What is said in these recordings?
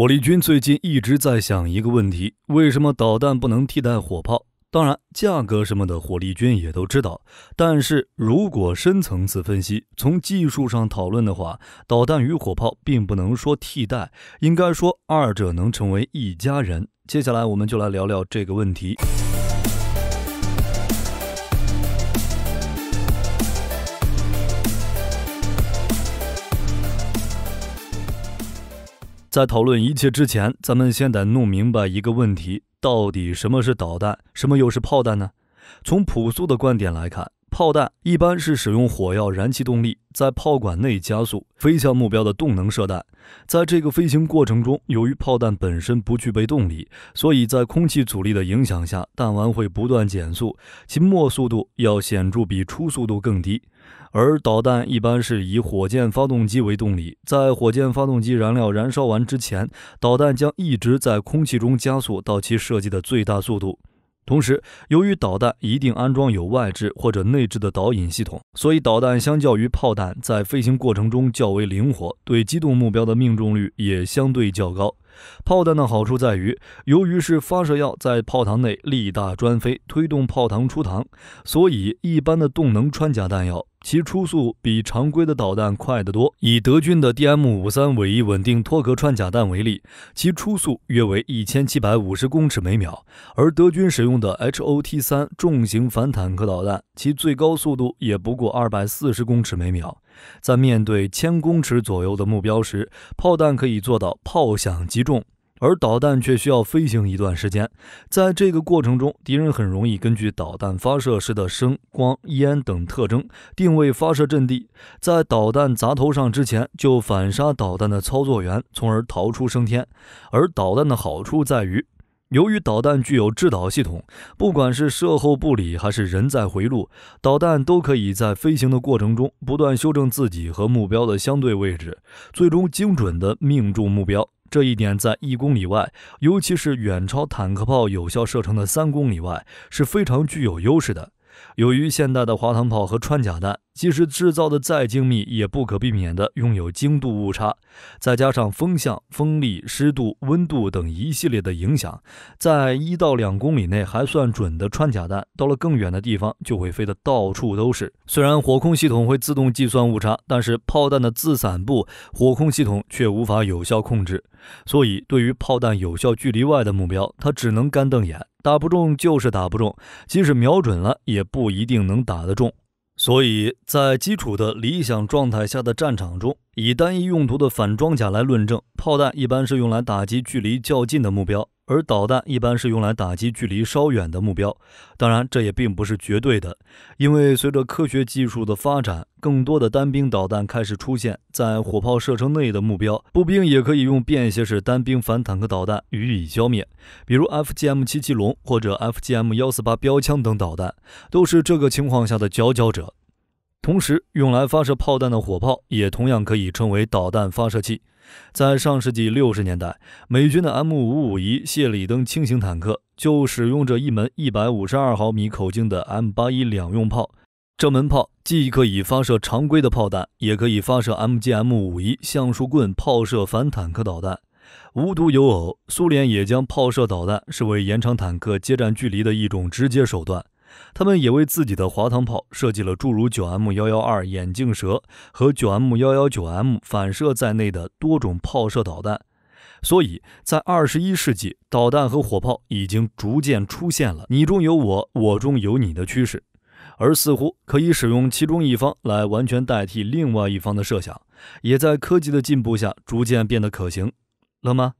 火力军最近一直在想一个问题：为什么导弹不能替代火炮？当然，价格什么的，火力军也都知道。但是，如果深层次分析，从技术上讨论的话，导弹与火炮并不能说替代，应该说二者能成为一家人。接下来，我们就来聊聊这个问题。在讨论一切之前，咱们先得弄明白一个问题：到底什么是导弹，什么又是炮弹呢？从朴素的观点来看，炮弹一般是使用火药燃气动力，在炮管内加速飞向目标的动能射弹。在这个飞行过程中，由于炮弹本身不具备动力，所以在空气阻力的影响下，弹丸会不断减速，其末速度要显著比初速度更低。而导弹一般是以火箭发动机为动力，在火箭发动机燃料燃烧完之前，导弹将一直在空气中加速到其设计的最大速度。同时，由于导弹一定安装有外置或者内置的导引系统，所以导弹相较于炮弹在飞行过程中较为灵活，对机动目标的命中率也相对较高。炮弹的好处在于，由于是发射药在炮膛内力大专飞推动炮膛出膛，所以一般的动能穿甲弹药。其初速比常规的导弹快得多。以德军的 DM 五三尾翼稳定脱壳穿甲弹为例，其初速约为一千七百五十公尺每秒，而德军使用的 HOT 三重型反坦克导弹，其最高速度也不过二百四十公尺每秒。在面对千公尺左右的目标时，炮弹可以做到炮响即中。而导弹却需要飞行一段时间，在这个过程中，敌人很容易根据导弹发射时的声、光、烟等特征定位发射阵地，在导弹砸头上之前就反杀导弹的操作员，从而逃出升天。而导弹的好处在于，由于导弹具有制导系统，不管是射后不理还是人在回路，导弹都可以在飞行的过程中不断修正自己和目标的相对位置，最终精准地命中目标。这一点在一公里外，尤其是远超坦克炮有效射程的三公里外，是非常具有优势的。由于现代的滑膛炮和穿甲弹。即使制造的再精密，也不可避免的拥有精度误差，再加上风向、风力、湿度、温度等一系列的影响，在一到两公里内还算准的穿甲弹，到了更远的地方就会飞得到处都是。虽然火控系统会自动计算误差，但是炮弹的自散步火控系统却无法有效控制，所以对于炮弹有效距离外的目标，它只能干瞪眼，打不中就是打不中，即使瞄准了，也不一定能打得中。所以在基础的理想状态下的战场中，以单一用途的反装甲来论证，炮弹一般是用来打击距离较近的目标。而导弹一般是用来打击距离稍远的目标，当然这也并不是绝对的，因为随着科学技术的发展，更多的单兵导弹开始出现在火炮射程内的目标，步兵也可以用便携式单兵反坦克导弹予以消灭，比如 F G M 七七龙或者 F G M 幺四八标枪等导弹都是这个情况下的佼佼者。同时，用来发射炮弹的火炮也同样可以称为导弹发射器。在上世纪六十年代，美军的 M551 谢里登轻型坦克就使用着一门152毫米口径的 M81 两用炮。这门炮既可以发射常规的炮弹，也可以发射 MGM51 橡树棍炮射反坦克导弹。无独有偶，苏联也将炮射导弹视为延长坦克接战距离的一种直接手段。他们也为自己的滑膛炮设计了诸如 9M112 眼镜蛇和 9M119M 反射在内的多种炮射导弹，所以，在二十一世纪，导弹和火炮已经逐渐出现了你中有我，我中有你的趋势，而似乎可以使用其中一方来完全代替另外一方的设想，也在科技的进步下逐渐变得可行了吗？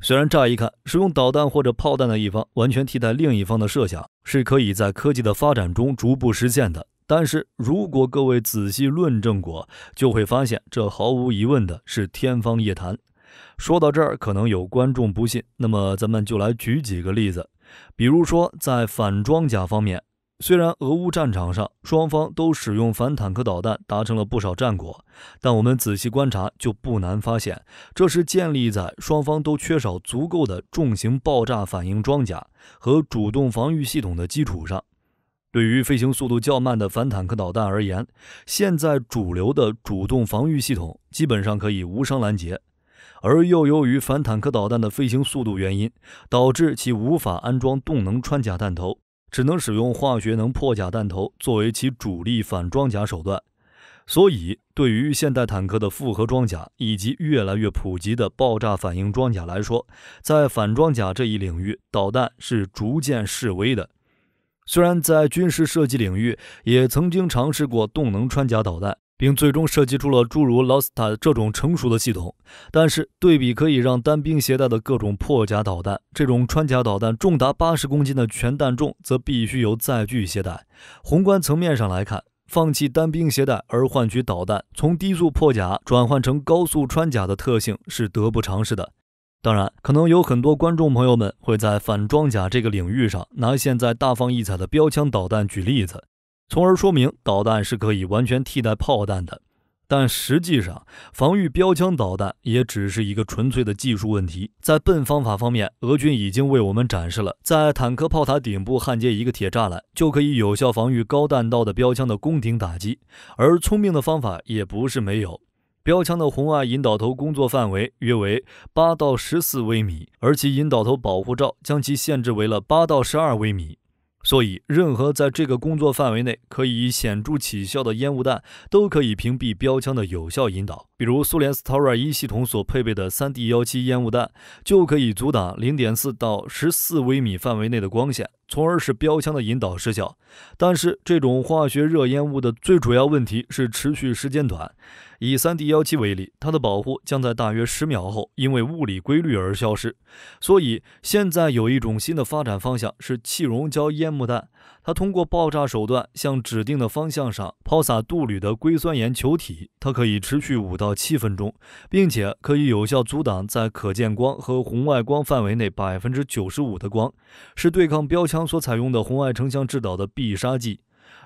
虽然乍一看，使用导弹或者炮弹的一方完全替代另一方的设想，是可以在科技的发展中逐步实现的，但是如果各位仔细论证过，就会发现这毫无疑问的是天方夜谭。说到这儿，可能有观众不信，那么咱们就来举几个例子，比如说在反装甲方面。虽然俄乌战场上双方都使用反坦克导弹达成了不少战果，但我们仔细观察就不难发现，这是建立在双方都缺少足够的重型爆炸反应装甲和主动防御系统的基础上。对于飞行速度较慢的反坦克导弹而言，现在主流的主动防御系统基本上可以无伤拦截，而又由于反坦克导弹的飞行速度原因，导致其无法安装动能穿甲弹头。只能使用化学能破甲弹头作为其主力反装甲手段，所以对于现代坦克的复合装甲以及越来越普及的爆炸反应装甲来说，在反装甲这一领域，导弹是逐渐式微的。虽然在军事设计领域也曾经尝试过动能穿甲导弹。并最终设计出了诸如 l o s a 这种成熟的系统，但是对比可以让单兵携带的各种破甲导弹，这种穿甲导弹重达八十公斤的全弹重则必须由载具携带。宏观层面上来看，放弃单兵携带而换取导弹从低速破甲转换成高速穿甲的特性是得不偿失的。当然，可能有很多观众朋友们会在反装甲这个领域上拿现在大放异彩的标枪导弹举例子。从而说明导弹是可以完全替代炮弹的，但实际上防御标枪导弹也只是一个纯粹的技术问题。在笨方法方面，俄军已经为我们展示了，在坦克炮塔顶部焊接一个铁栅栏，就可以有效防御高弹道的标枪的攻顶打击。而聪明的方法也不是没有，标枪的红外引导头工作范围约为八到十四微米，而其引导头保护罩将其限制为了八到十二微米。所以，任何在这个工作范围内可以显著起效的烟雾弹，都可以屏蔽标枪的有效引导。比如，苏联 s t r a 一系统所配备的 3D 幺七烟雾弹，就可以阻挡零点四到十四微米范围内的光线。从而使标枪的引导失效。但是，这种化学热烟雾的最主要问题是持续时间短。以三 D 幺七为例，它的保护将在大约十秒后因为物理规律而消失。所以，现在有一种新的发展方向是气溶胶烟幕弹。它通过爆炸手段向指定的方向上抛洒镀铝的硅酸盐球体，它可以持续五到七分钟，并且可以有效阻挡在可见光和红外光范围内百分之九十五的光，是对抗标枪所采用的红外成像制导的必杀技。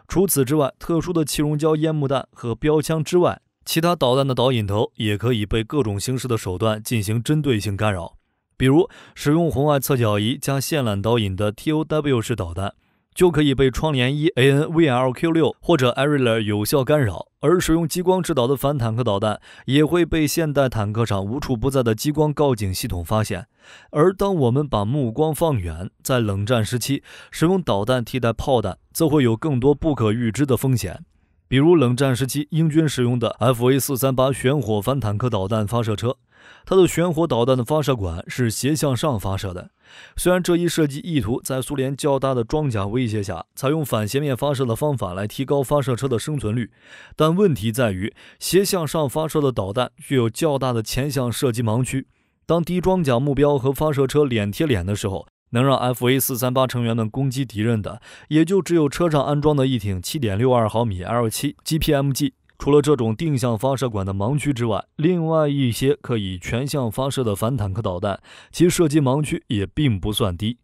除此之外，特殊的气溶胶烟幕弹和标枪之外，其他导弹的导引头也可以被各种形式的手段进行针对性干扰，比如使用红外测角仪加线缆导引的 TOW 式导弹。就可以被窗帘一 ANVLQ 六或者 a r i l 有效干扰，而使用激光制导的反坦克导弹也会被现代坦克上无处不在的激光告警系统发现。而当我们把目光放远，在冷战时期使用导弹替代炮弹，则会有更多不可预知的风险，比如冷战时期英军使用的 FA 四三八玄火反坦克导弹发射车。它的旋火导弹的发射管是斜向上发射的，虽然这一设计意图在苏联较大的装甲威胁下采用反斜面发射的方法来提高发射车的生存率，但问题在于斜向上发射的导弹具有较大的前向射击盲区。当低装甲目标和发射车脸贴脸的时候，能让 f A 四三八成员们攻击敌人的也就只有车上安装的一挺七点六二毫米 L 七 GPMG。除了这种定向发射管的盲区之外，另外一些可以全向发射的反坦克导弹，其射击盲区也并不算低。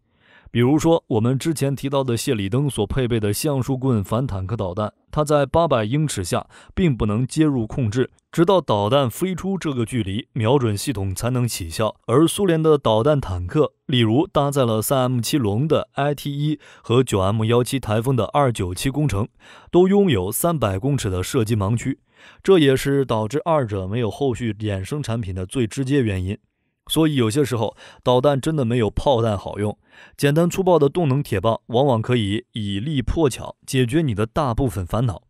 比如说，我们之前提到的谢里登所配备的橡树棍反坦克导弹，它在八百英尺下并不能接入控制，直到导弹飞出这个距离，瞄准系统才能起效。而苏联的导弹坦克，例如搭载了 3M7 龙的 IT-1 和 9M17 台风的297工程，都拥有三百公尺的射击盲区，这也是导致二者没有后续衍生产品的最直接原因。所以有些时候，导弹真的没有炮弹好用。简单粗暴的动能铁棒，往往可以以力破巧，解决你的大部分烦恼。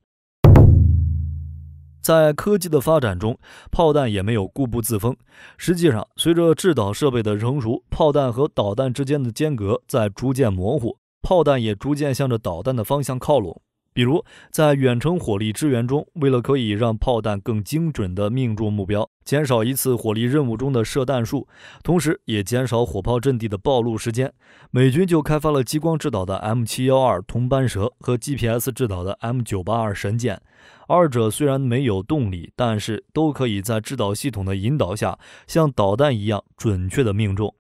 在科技的发展中，炮弹也没有固步自封。实际上，随着制导设备的成熟，炮弹和导弹之间的间隔在逐渐模糊，炮弹也逐渐向着导弹的方向靠拢。比如，在远程火力支援中，为了可以让炮弹更精准地命中目标，减少一次火力任务中的射弹数，同时也减少火炮阵地的暴露时间，美军就开发了激光制导的 M 七幺二铜斑蛇和 GPS 制导的 M 九八二神剑。二者虽然没有动力，但是都可以在制导系统的引导下，像导弹一样准确地命中。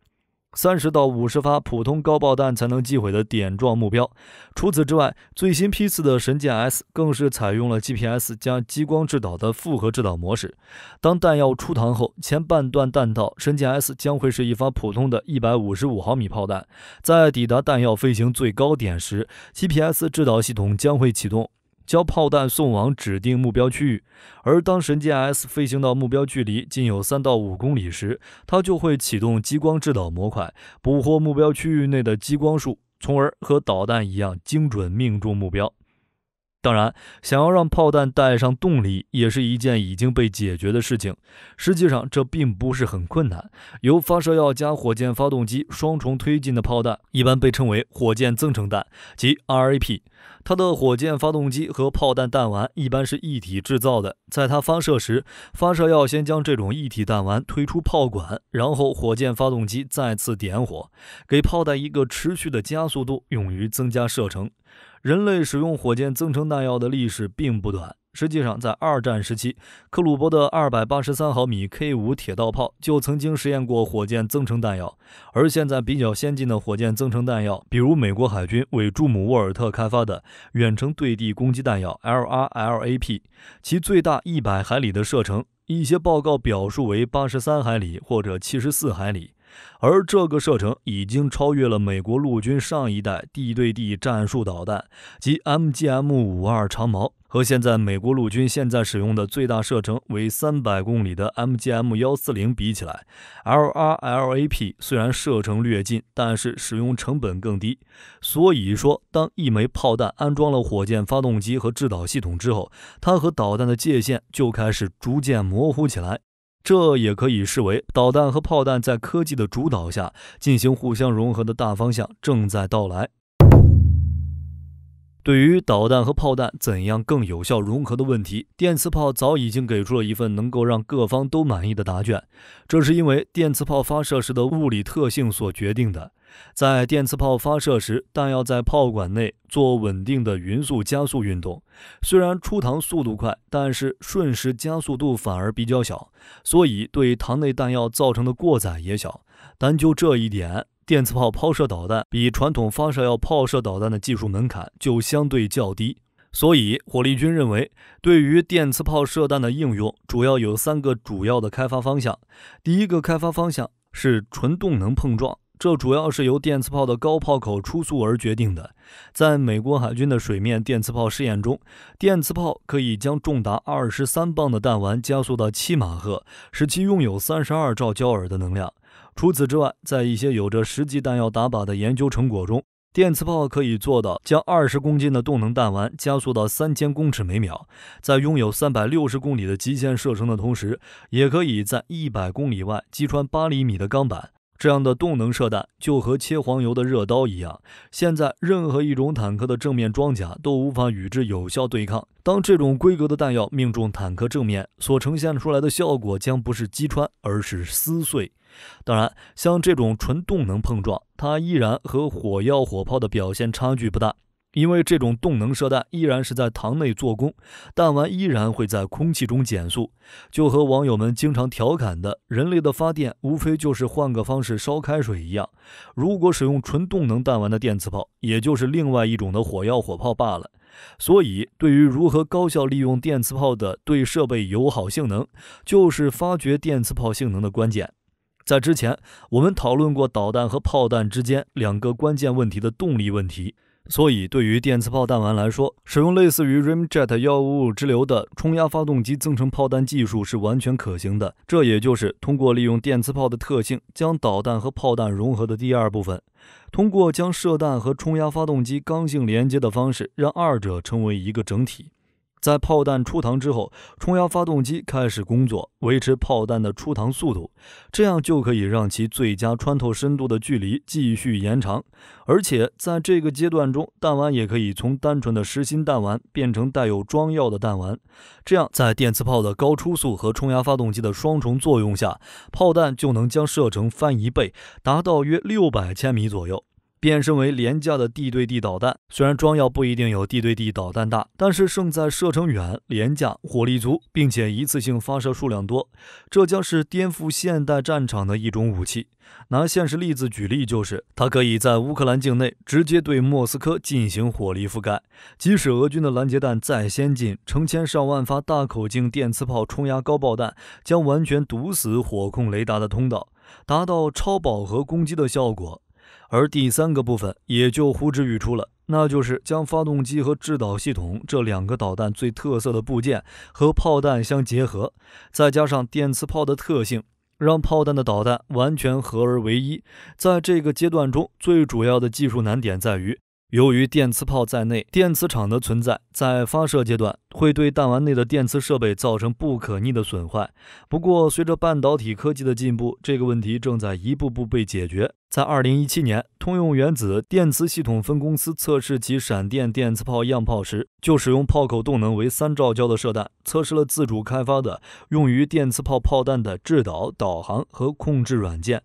三十到五十发普通高爆弹才能击毁的点状目标。除此之外，最新批次的神剑 S 更是采用了 GPS 加激光制导的复合制导模式。当弹药出膛后，前半段弹道，神剑 S 将会是一发普通的一百五十五毫米炮弹。在抵达弹药飞行最高点时，GPS 制导系统将会启动。将炮弹送往指定目标区域，而当神剑 S 飞行到目标距离仅有三到五公里时，它就会启动激光制导模块，捕获目标区域内的激光束，从而和导弹一样精准命中目标。当然，想要让炮弹带上动力也是一件已经被解决的事情。实际上，这并不是很困难。由发射药加火箭发动机双重推进的炮弹，一般被称为火箭增程弹，即 RAP。它的火箭发动机和炮弹弹丸一般是一体制造的。在它发射时，发射药先将这种一体弹丸推出炮管，然后火箭发动机再次点火，给炮弹一个持续的加速度，用于增加射程。人类使用火箭增程弹药的历史并不短。实际上，在二战时期，克鲁伯的二百八十三毫米 K 五铁道炮就曾经实验过火箭增程弹药。而现在比较先进的火箭增程弹药，比如美国海军为朱姆沃尔特开发的远程对地攻击弹药 LRLAP，其最大一百海里的射程，一些报告表述为八十三海里或者七十四海里。而这个射程已经超越了美国陆军上一代地对地战术导弹及 MGM 五二长矛，和现在美国陆军现在使用的最大射程为三百公里的 MGM 幺四零比起来，LRLAP 虽然射程略近，但是使用成本更低。所以说，当一枚炮弹安装了火箭发动机和制导系统之后，它和导弹的界限就开始逐渐模糊起来。这也可以视为导弹和炮弹在科技的主导下进行互相融合的大方向正在到来。对于导弹和炮弹怎样更有效融合的问题，电磁炮早已经给出了一份能够让各方都满意的答卷，这是因为电磁炮发射时的物理特性所决定的。在电磁炮发射时，弹药在炮管内做稳定的匀速加速运动。虽然出膛速度快，但是瞬时加速度反而比较小，所以对膛内弹药造成的过载也小。单就这一点，电磁炮抛射导弹比传统发射药炮射导弹的技术门槛就相对较低。所以，火力军认为，对于电磁炮射弹的应用，主要有三个主要的开发方向。第一个开发方向是纯动能碰撞。这主要是由电磁炮的高炮口初速而决定的。在美国海军的水面电磁炮试验中，电磁炮可以将重达二十三磅的弹丸加速到七马赫，使其拥有三十二兆焦耳的能量。除此之外，在一些有着实际弹药打靶的研究成果中，电磁炮可以做到将二十公斤的动能弹丸加速到三千公尺每秒，在拥有三百六十公里的极限射程的同时，也可以在一百公里外击穿八厘米的钢板。这样的动能射弹就和切黄油的热刀一样，现在任何一种坦克的正面装甲都无法与之有效对抗。当这种规格的弹药命中坦克正面，所呈现出来的效果将不是击穿，而是撕碎。当然，像这种纯动能碰撞，它依然和火药火炮的表现差距不大。因为这种动能射弹依然是在膛内做功，弹丸依然会在空气中减速，就和网友们经常调侃的“人类的发电无非就是换个方式烧开水”一样。如果使用纯动能弹丸的电磁炮，也就是另外一种的火药火炮罢了。所以，对于如何高效利用电磁炮的对设备友好性能，就是发掘电磁炮性能的关键。在之前，我们讨论过导弹和炮弹之间两个关键问题的动力问题。所以，对于电磁炮弹丸来说，使用类似于 Ramjet 五五支流的冲压发动机增程炮弹技术是完全可行的。这也就是通过利用电磁炮的特性，将导弹和炮弹融合的第二部分，通过将射弹和冲压发动机刚性连接的方式，让二者成为一个整体。在炮弹出膛之后，冲压发动机开始工作，维持炮弹的出膛速度，这样就可以让其最佳穿透深度的距离继续延长。而且在这个阶段中，弹丸也可以从单纯的实心弹丸变成带有装药的弹丸，这样在电磁炮的高初速和冲压发动机的双重作用下，炮弹就能将射程翻一倍，达到约六百千米左右。变身为廉价的地对地导弹，虽然装药不一定有地对地导弹大，但是胜在射程远、廉价、火力足，并且一次性发射数量多，这将是颠覆现代战场的一种武器。拿现实例子举例，就是它可以在乌克兰境内直接对莫斯科进行火力覆盖，即使俄军的拦截弹再先进，成千上万发大口径电磁炮冲压高爆弹将完全堵死火控雷达的通道，达到超饱和攻击的效果。而第三个部分也就呼之欲出了，那就是将发动机和制导系统这两个导弹最特色的部件和炮弹相结合，再加上电磁炮的特性，让炮弹的导弹完全合而为一。在这个阶段中最主要的技术难点在于。由于电磁炮在内电磁场的存在，在发射阶段会对弹丸内的电磁设备造成不可逆的损坏。不过，随着半导体科技的进步，这个问题正在一步步被解决。在2017年，通用原子电磁系统分公司测试其闪电电磁炮样炮时，就使用炮口动能为三兆焦的射弹，测试了自主开发的用于电磁炮炮弹的制导、导航和控制软件。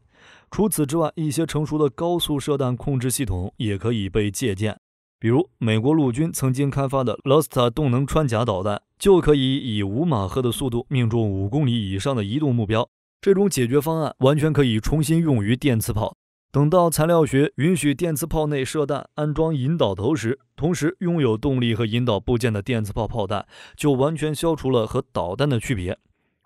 除此之外，一些成熟的高速射弹控制系统也可以被借鉴，比如美国陆军曾经开发的 l o s t a 动能穿甲导弹，就可以以五马赫的速度命中五公里以上的移动目标。这种解决方案完全可以重新用于电磁炮。等到材料学允许电磁炮内射弹安装引导头时，同时拥有动力和引导部件的电磁炮炮弹，就完全消除了和导弹的区别。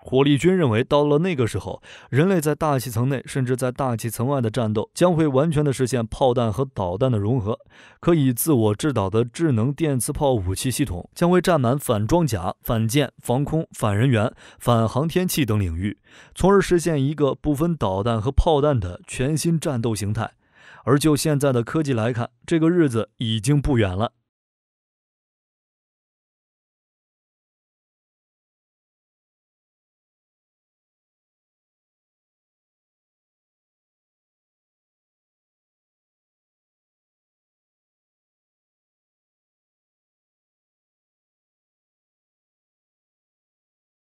火力军认为，到了那个时候，人类在大气层内甚至在大气层外的战斗将会完全的实现炮弹和导弹的融合，可以自我制导的智能电磁炮武器系统将会占满反装甲、反舰、防空、反人员、反航天器等领域，从而实现一个不分导弹和炮弹的全新战斗形态。而就现在的科技来看，这个日子已经不远了。